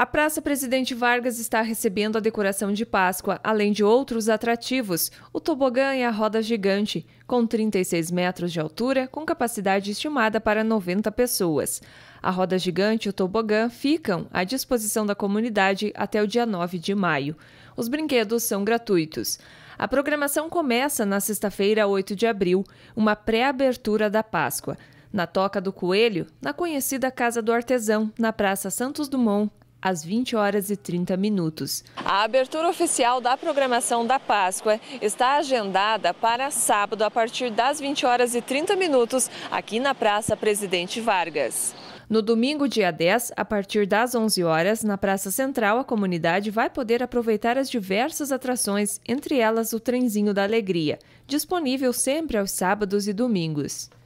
A Praça Presidente Vargas está recebendo a decoração de Páscoa, além de outros atrativos, o tobogã e a roda gigante, com 36 metros de altura, com capacidade estimada para 90 pessoas. A roda gigante e o tobogã ficam à disposição da comunidade até o dia 9 de maio. Os brinquedos são gratuitos. A programação começa na sexta-feira, 8 de abril, uma pré-abertura da Páscoa na Toca do Coelho, na conhecida Casa do Artesão, na Praça Santos Dumont, às 20 horas e 30 minutos. A abertura oficial da programação da Páscoa está agendada para sábado a partir das 20 horas e 30 minutos aqui na Praça Presidente Vargas. No domingo, dia 10, a partir das 11 horas, na Praça Central, a comunidade vai poder aproveitar as diversas atrações, entre elas o Trenzinho da Alegria, disponível sempre aos sábados e domingos.